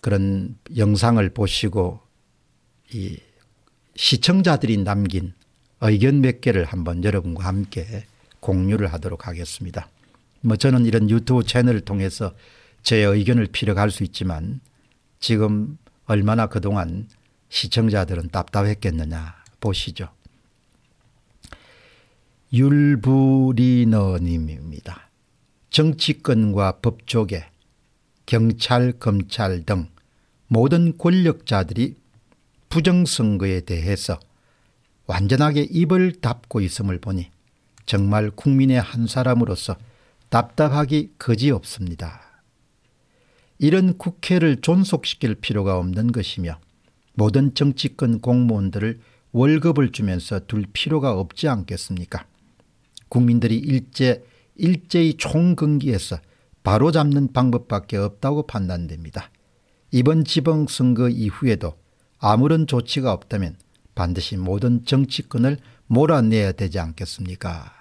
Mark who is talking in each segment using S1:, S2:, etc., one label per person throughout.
S1: 그런 영상을 보시고 이 시청자들이 남긴 의견 몇 개를 한번 여러분과 함께 공유를 하도록 하겠습니다. 뭐 저는 이런 유튜브 채널을 통해서 제 의견을 피력할 수 있지만 지금 얼마나 그동안 시청자들은 답답했겠느냐 보시죠. 율부리너님입니다. 정치권과 법조계 경찰, 검찰 등 모든 권력자들이 부정선거에 대해서 완전하게 입을 닫고 있음을 보니 정말 국민의 한 사람으로서 답답하기 거지없습니다. 이런 국회를 존속시킬 필요가 없는 것이며 모든 정치권 공무원들을 월급을 주면서 둘 필요가 없지 않겠습니까? 국민들이 일제 일제히 총근기에서 바로잡는 방법밖에 없다고 판단됩니다. 이번 지방선거 이후에도 아무런 조치가 없다면 반드시 모든 정치권을 몰아내야 되지 않겠습니까?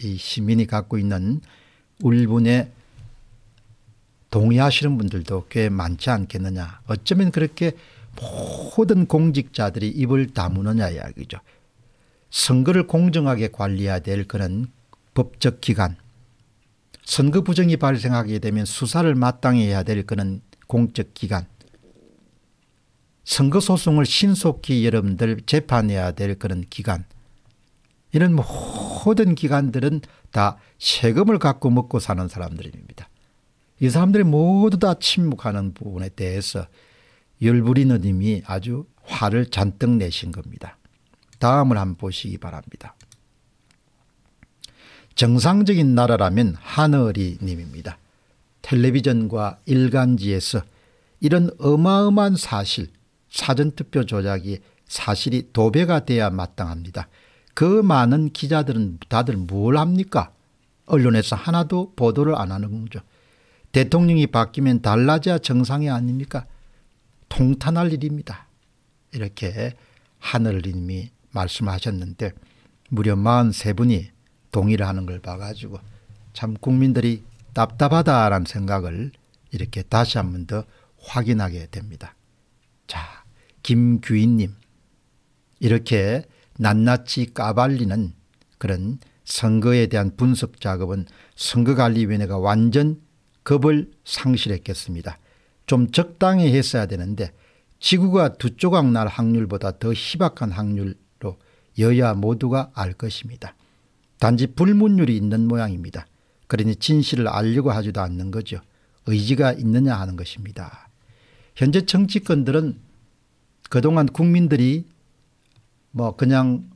S1: 이 시민이 갖고 있는 울분에 동의하시는 분들도 꽤 많지 않겠느냐. 어쩌면 그렇게 모든 공직자들이 입을 다무느냐 이야기죠. 선거를 공정하게 관리해야 될 그런 법적 기관 선거 부정이 발생하게 되면 수사를 마땅히 해야 될그런 공적 기관. 선거 소송을 신속히 여러분들 재판해야 될 그런 기관. 이런 모든 기관들은 다 세금을 갖고 먹고 사는 사람들입니다. 이 사람들이 모두 다 침묵하는 부분에 대해서 열부리너님이 아주 화를 잔뜩 내신 겁니다. 다음을 한번 보시기 바랍니다. 정상적인 나라라면 하늘이 님입니다. 텔레비전과 일간지에서 이런 어마어마한 사실 사전투표 조작이 사실이 도배가 돼야 마땅합니다. 그 많은 기자들은 다들 뭘 합니까? 언론에서 하나도 보도를 안 하는 거죠. 대통령이 바뀌면 달라져야 정상이 아닙니까? 통탄할 일입니다. 이렇게 하늘님이 말씀하셨는데 무려 43분이 동의를 하는 걸 봐가지고 참 국민들이 답답하다라는 생각을 이렇게 다시 한번 더 확인하게 됩니다. 자, 김규인님. 이렇게 낱낱이 까발리는 그런 선거에 대한 분석 작업은 선거관리위원회가 완전 겁을 상실했겠습니다. 좀 적당히 했어야 되는데 지구가 두 조각 날 확률보다 더 희박한 확률로 여야 모두가 알 것입니다. 단지 불문율이 있는 모양입니다. 그러니 진실을 알려고 하지도 않는 거죠. 의지가 있느냐 하는 것입니다. 현재 정치권들은 그동안 국민들이 뭐 그냥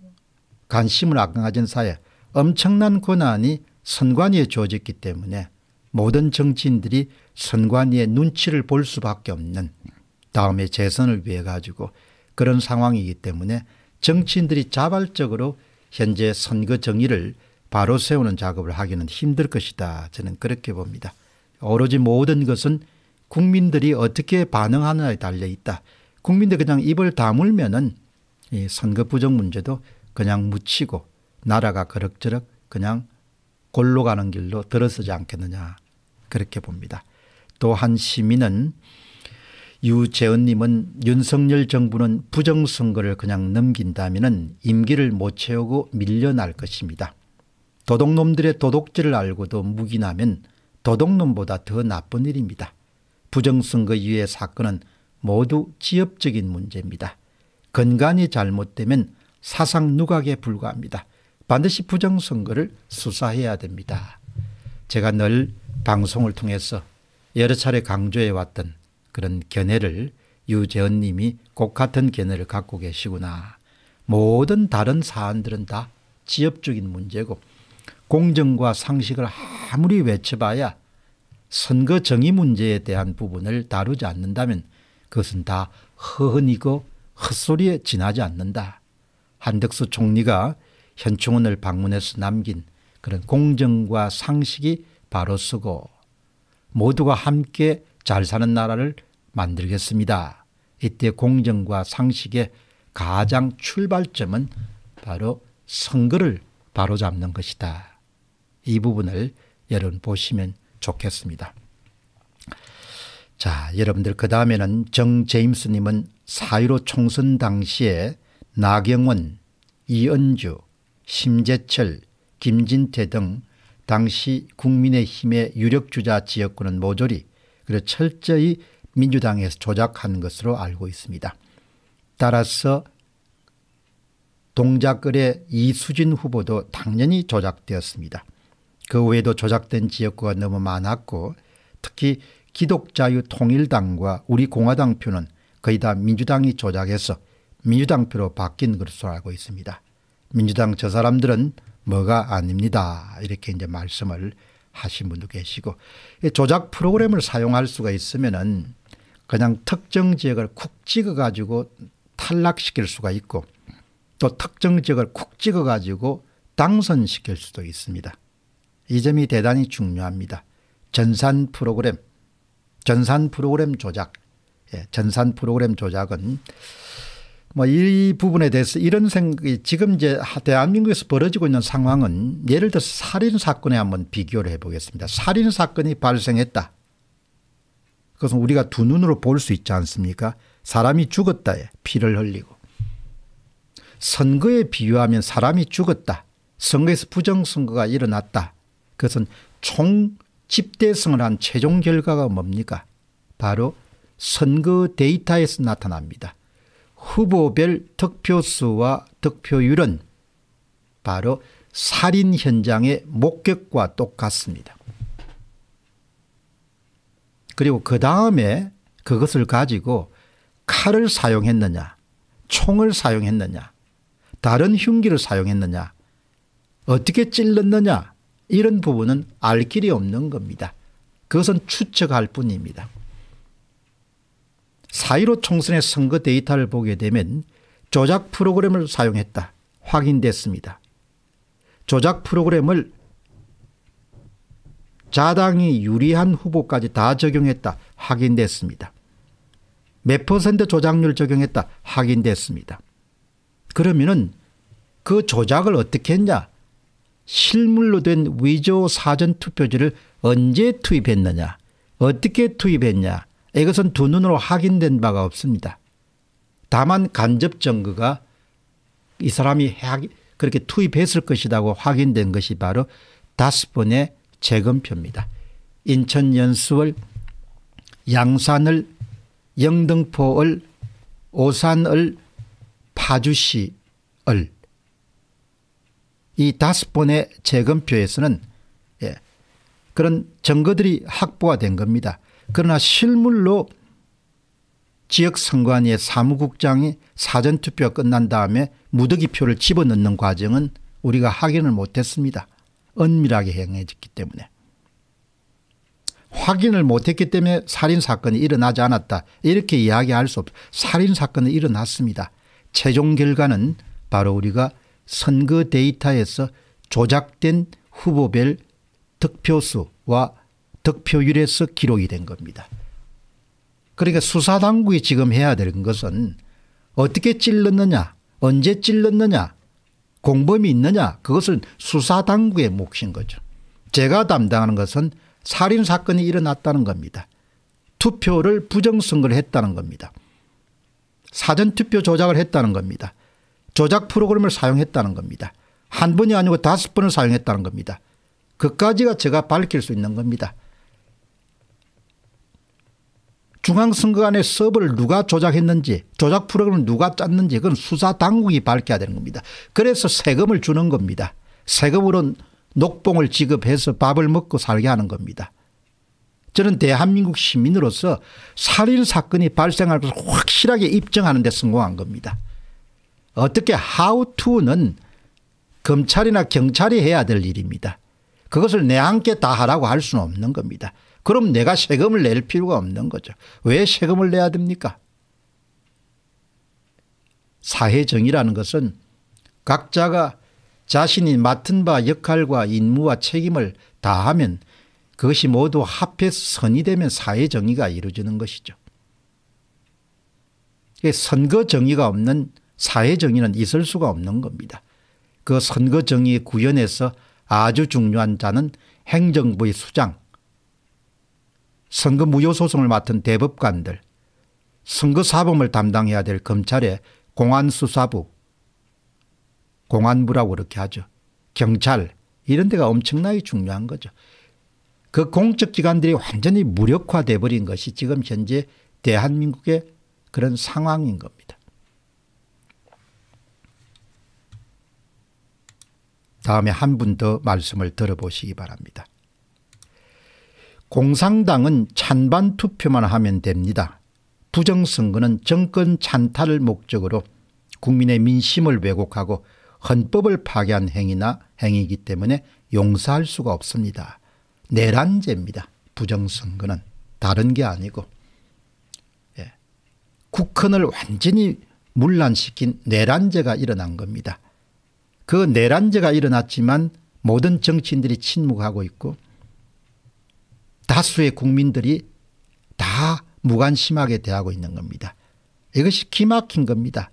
S1: 관심을 안 가진 사이 엄청난 권한이 선관위에 주어졌기 때문에 모든 정치인들이 선관위의 눈치를 볼 수밖에 없는 다음에 재선을 위해 가지고 그런 상황이기 때문에 정치인들이 자발적으로 현재 선거 정의를 바로 세우는 작업을 하기는 힘들 것이다. 저는 그렇게 봅니다. 오로지 모든 것은 국민들이 어떻게 반응하느냐에 달려 있다. 국민들 그냥 입을 다물면은 선거 부정 문제도 그냥 묻히고 나라가 그럭저럭 그냥 골로 가는 길로 들어서지 않겠느냐 그렇게 봅니다. 또한 시민은 유재은님은 윤석열 정부는 부정선거를 그냥 넘긴다면 임기를 못 채우고 밀려날 것입니다. 도둑놈들의 도둑질을 알고도 묵인하면 도둑놈보다 더 나쁜 일입니다. 부정선거 이후의 사건은 모두 지엽적인 문제입니다. 건강이 잘못되면 사상 누각에 불과합니다. 반드시 부정선거를 수사해야 됩니다. 제가 늘 방송을 통해서 여러 차례 강조해왔던 그런 견해를 유재원 님이 꼭 같은 견해를 갖고 계시구나. 모든 다른 사안들은 다 지엽적인 문제고 공정과 상식을 아무리 외쳐봐야 선거 정의 문제에 대한 부분을 다루지 않는다면 그것은 다허흔이고 헛소리에 지나지 않는다. 한덕수 총리가 현충원을 방문해서 남긴 그런 공정과 상식이 바로 쓰고 모두가 함께 잘 사는 나라를 만들겠습니다. 이때 공정과 상식의 가장 출발점은 바로 선거를 바로잡는 것이다. 이 부분을 여러분 보시면 좋겠습니다. 자, 여러분들 그 다음에는 정 제임스님은 사유로 총선 당시에 나경원, 이은주, 심재철, 김진태 등 당시 국민의힘의 유력주자 지역구는 모조리 그래서 철저히 민주당에서 조작한 것으로 알고 있습니다. 따라서 동작글의 이수진 후보도 당연히 조작되었습니다. 그 외에도 조작된 지역구가 너무 많았고 특히 기독자유통일당과 우리공화당 표는 거의 다 민주당이 조작해서 민주당 표로 바뀐 것으로 알고 있습니다. 민주당 저 사람들은 뭐가 아닙니다. 이렇게 이제 말씀을 하신 분도 계시고 조작 프로그램을 사용할 수가 있으면은 그냥 특정 지역을 쿡 찍어 가지고 탈락시킬 수가 있고 또 특정 지역을 쿡 찍어 가지고 당선시킬 수도 있습니다. 이 점이 대단히 중요합니다. 전산 프로그램, 전산 프로그램 조작, 예, 전산 프로그램 조작은 뭐이 부분에 대해서 이런 생각이 지금 이제 대한민국에서 벌어지고 있는 상황은 예를 들어서 살인 사건에 한번 비교를 해보겠습니다. 살인 사건이 발생했다. 그것은 우리가 두 눈으로 볼 수 있지 않습니까? 사람이 죽었다에 피를 흘리고 선거에 비유하면 사람이 죽었다. 선거에서 부정선거가 일어났다. 그것은 총 집대성을 한 최종 결과가 뭡니까? 바로 선거 데이터에서 나타납니다. 후보별 득표수와 득표율은 바로 살인 현장의 목격과 똑같습니다. 그리고 그 다음에 그것을 가지고 칼을 사용했느냐 총을 사용했느냐 다른 흉기를 사용했느냐 어떻게 찔렀느냐 이런 부분은 알 길이 없는 겁니다. 그것은 추측할 뿐입니다. 4.15 총선의 선거 데이터를 보게 되면 조작 프로그램을 사용했다 확인됐습니다. 조작 프로그램을 자당이 유리한 후보까지 다 적용했다 확인됐습니다. 몇 퍼센트 조작률 적용했다 확인됐습니다. 그러면그 조작을 어떻게 했냐 실물로 된 위조 사전투표지를 언제 투입했느냐 어떻게 투입했냐 이것은 두 눈으로 확인된 바가 없습니다. 다만 간접 증거가 이 사람이 그렇게 투입했을 것이라고 확인된 것이 바로 다섯 번의 재검표입니다. 인천 연수을, 양산을, 영등포을, 오산을, 파주시을 이 다섯 번의 재검표에서는 예, 그런 증거들이 확보가 된 겁니다. 그러나 실물로 지역선관위의 사무국장이 사전투표가 끝난 다음에 무더기표를 집어넣는 과정은 우리가 확인을 못했습니다. 은밀하게 행해졌기 때문에. 확인을 못했기 때문에 살인사건이 일어나지 않았다. 이렇게 이야기할 수 없죠. 살인사건이 일어났습니다. 최종 결과는 바로 우리가 선거 데이터에서 조작된 후보별 득표수와 득표율에서 기록이 된 겁니다. 그러니까 수사당국이 지금 해야 되는 것은 어떻게 찔렀느냐 언제 찔렀느냐 공범이 있느냐 그것은 수사당국의 몫인 거죠. 제가 담당하는 것은 살인사건이 일어났다는 겁니다. 투표를 부정선거를 했다는 겁니다. 사전투표 조작을 했다는 겁니다. 조작 프로그램을 사용했다는 겁니다. 한 번이 아니고 다섯 번을 사용했다는 겁니다. 그까지가 제가 밝힐 수 있는 겁니다. 중앙선거 안에 서버를 누가 조작했는지 조작 프로그램을 누가 짰는지 그건 수사 당국이 밝혀야 되는 겁니다. 그래서 세금을 주는 겁니다. 세금으로 녹봉을 지급해서 밥을 먹고 살게 하는 겁니다. 저는 대한민국 시민으로서 살인사건이 발생할 것을 확실하게 입증하는 데 성공한 겁니다. 어떻게 하우투는 검찰이나 경찰이 해야 될 일입니다. 그것을 내한께 다 하라고 할 수는 없는 겁니다. 그럼 내가 세금을 낼 필요가 없는 거죠. 왜 세금을 내야 됩니까? 사회정의라는 것은 각자가 자신이 맡은 바 역할과 임무와 책임을 다하면 그것이 모두 합해 선이 되면 사회정의가 이루어지는 것이죠. 선거정의가 없는 사회정의는 있을 수가 없는 겁니다. 그 선거정의 구현에서 아주 중요한 자는 행정부의 수장 선거 무효 소송을 맡은 대법관들, 선거 사범을 담당해야 될 검찰의 공안수사부, 공안부라고 그렇게 하죠. 경찰 이런 데가 엄청나게 중요한 거죠. 그 공적기관들이 완전히 무력화돼 버린 것이 지금 현재 대한민국의 그런 상황인 겁니다. 다음에 한 분 더 말씀을 들어보시기 바랍니다. 공산당은 찬반 투표만 하면 됩니다. 부정선거는 정권 찬탈을 목적으로 국민의 민심을 왜곡하고 헌법을 파괴한 행위나 행위이기 때문에 용서할 수가 없습니다. 내란죄입니다. 부정선거는 다른 게 아니고 예. 국헌을 완전히 물란시킨 내란죄가 일어난 겁니다. 그 내란죄가 일어났지만 모든 정치인들이 침묵하고 있고 다수의 국민들이 다 무관심하게 대하고 있는 겁니다. 이것이 기막힌 겁니다.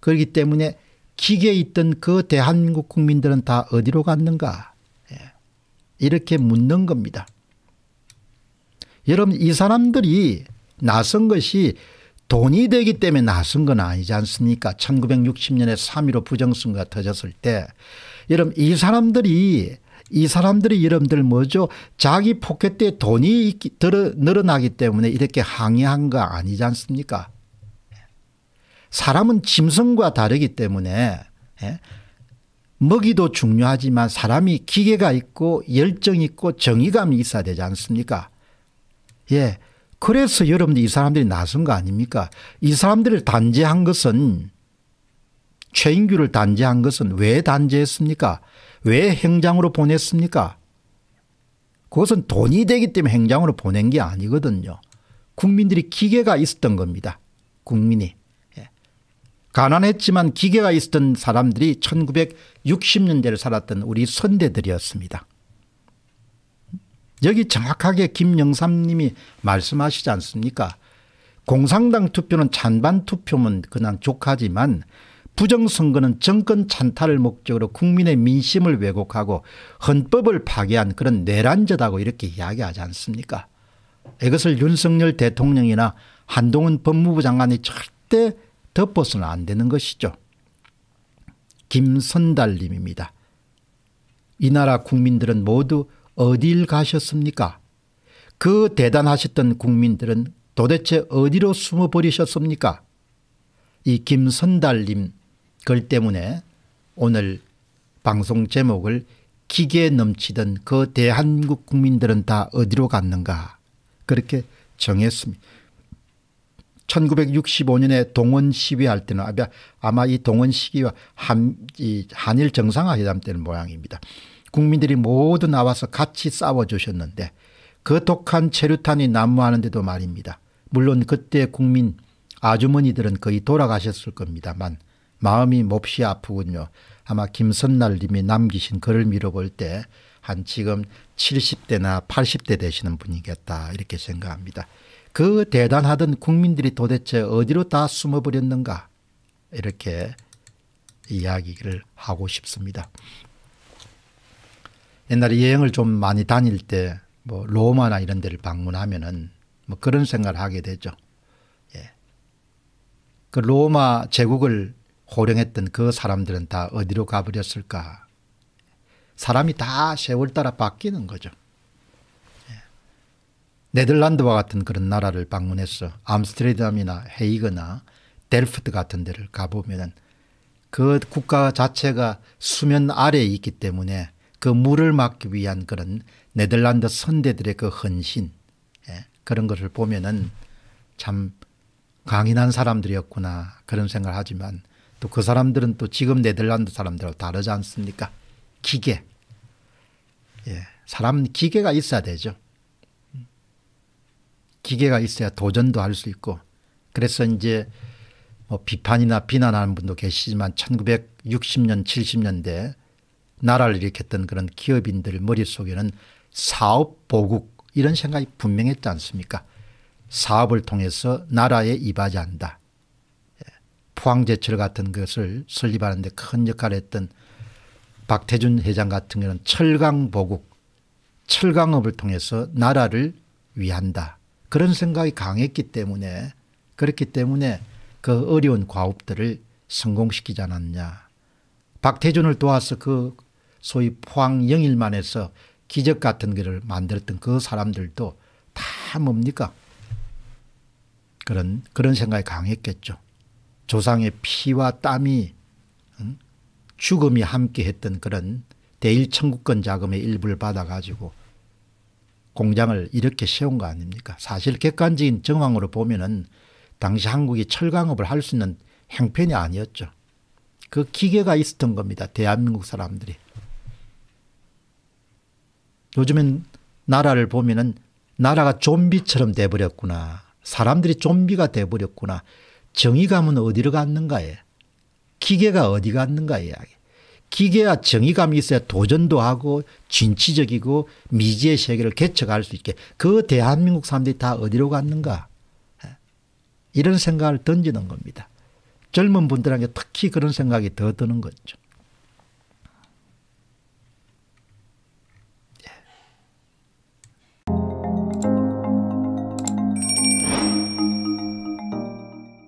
S1: 그렇기 때문에 기계 있던 그 대한민국 국민들은 다 어디로 갔는가 예. 이렇게 묻는 겁니다. 여러분 이 사람들이 나선 것이 돈이 되기 때문에 나선 건 아니지 않습니까 1960년에 3.15 부정선거가 터졌을 때 여러분 이 사람들이 이 사람들의 이름들 뭐죠? 자기 포켓에 돈이 들어, 늘어나기 때문에 이렇게 항의한 거 아니지 않습니까? 사람은 짐승과 다르기 때문에 예? 먹이도 중요하지만 사람이 기계가 있고 열정 이 있고 정의감이 있어야 되지 않습니까? 예. 그래서 여러분들 이 사람들이 나선 거 아닙니까? 이 사람들을 단죄한 것은 최인규를 단죄한 것은 왜 단죄했습니까? 왜 행장으로 보냈습니까? 그것은 돈이 되기 때문에 행장으로 보낸 게 아니거든요. 국민들이 기계가 있었던 겁니다. 국민이. 예. 가난했지만 기계가 있었던 사람들이 1960년대를 살았던 우리 선대들이었습니다. 여기 정확하게 김영삼 님이 말씀하시지 않습니까? 공산당 투표는 찬반 투표면 그냥 족하지만 부정선거는 정권 찬탈을 목적으로 국민의 민심을 왜곡하고 헌법을 파괴한 그런 내란죄다고 이렇게 이야기하지 않습니까 이것을 윤석열 대통령이나 한동훈 법무부 장관이 절대 덮어서는 안 되는 것이죠. 김선달님입니다. 이 나라 국민들은 모두 어딜 가셨습니까? 그 대단하셨던 국민들은 도대체 어디로 숨어버리셨습니까? 이 김선달님 그 때문에 오늘 방송 제목을 기계 넘치던 그 대한국 국민들은 다 어디로 갔는가 그렇게 정했습니다. 1965년에 동원 시위할 때는 아마 이 동원 시위와 한, 이 한일 정상회담 때는 모양입니다. 국민들이 모두 나와서 같이 싸워주셨는데 그 독한 체류탄이 난무하는데도 말입니다. 물론 그때 국민 아주머니들은 거의 돌아가셨을 겁니다만 마음이 몹시 아프군요. 아마 김선날 님이 남기신 글을 미뤄볼 때 한 지금 70대나 80대 되시는 분이겠다 이렇게 생각합니다. 그 대단하던 국민들이 도대체 어디로 다 숨어버렸는가 이렇게 이야기를 하고 싶습니다. 옛날에 여행을 좀 많이 다닐 때 뭐 로마나 이런 데를 방문하면은 뭐 그런 생각을 하게 되죠. 예. 그 로마 제국을 호령했던 그 사람들은 다 어디로 가버렸을까? 사람이 다 세월 따라 바뀌는 거죠. 예. 네덜란드와 같은 그런 나라를 방문해서 암스테르담이나 헤이거나 델프트 같은 데를 가보면 그 국가 자체가 수면 아래에 있기 때문에 그 물을 막기 위한 그런 네덜란드 선대들의 그 헌신 예, 그런 것을 보면참 강인한 사람들이었구나 그런 생각을 하지만 또그 사람들은 또 지금 네덜란드 사람들하고 다르지 않습니까? 기계. 예. 사람 기계가 있어야 되죠. 기계가 있어야 도전도 할 수 있고 그래서 이제 뭐 비판이나 비난하는 분도 계시지만 1960년 70년대 나라를 일으켰던 그런 기업인들 머릿속에는 사업 보국 이런 생각이 분명했지 않습니까? 사업을 통해서 나라에 이바지한다. 포항제철 같은 것을 설립하는 데 큰 역할을 했던 박태준 회장 같은 경우는 철강보국 철강업을 통해서 나라를 위한다 그런 생각이 강했기 때문에 그렇기 때문에 그 어려운 과업들을 성공시키지 않았냐 박태준을 도와서 그 소위 포항 영일만에서 기적 같은 것을 만들었던 그 사람들도 다 뭡니까 그런 그런 생각이 강했겠죠. 조상의 피와 땀이 죽음이 함께했던 그런 대일청구권 자금의 일부를 받아가지고 공장을 이렇게 세운 거 아닙니까? 사실 객관적인 정황으로 보면은 당시 한국이 철강업을 할 수 있는 행편이 아니었죠. 그 기계가 있었던 겁니다. 대한민국 사람들이. 요즘엔 나라를 보면은 나라가 좀비처럼 돼버렸구나. 사람들이 좀비가 돼버렸구나. 정의감은 어디로 갔는가에 기계가 어디 갔는가에 기계와 정의감이 있어야 도전도 하고 진취적이고 미지의 세계를 개척할 수 있게 그 대한민국 사람들이 다 어디로 갔는가 예? 이런 생각을 던지는 겁니다. 젊은 분들에게 특히 그런 생각이 더 드는 거죠.